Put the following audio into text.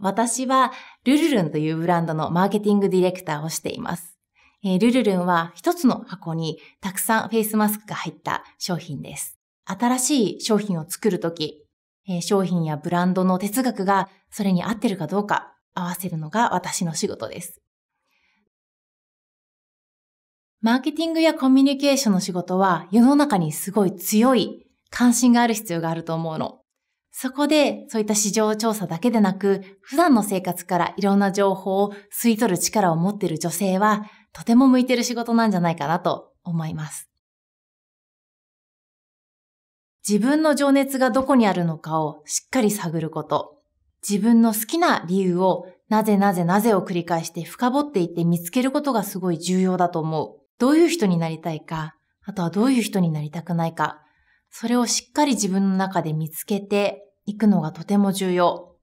私はルルルンというブランドのマーケティングディレクターをしています。えー、ルルルンは一つの箱にたくさんフェイスマスクが入った商品です。新しい商品を作るとき、えー、商品やブランドの哲学がそれに合ってるかどうか合わせるのが私の仕事です。マーケティングやコミュニケーションの仕事は世の中にすごい強い関心がある必要があると思うの。そこで、そういった市場調査だけでなく、普段の生活からいろんな情報を吸い取る力を持っている女性は、とても向いてる仕事なんじゃないかなと思います。自分の情熱がどこにあるのかをしっかり探ること。自分の好きな理由をなぜなぜなぜを繰り返して深掘っていって見つけることがすごい重要だと思う。どういう人になりたいか、あとはどういう人になりたくないか、それをしっかり自分の中で見つけて、行くのがとても重要。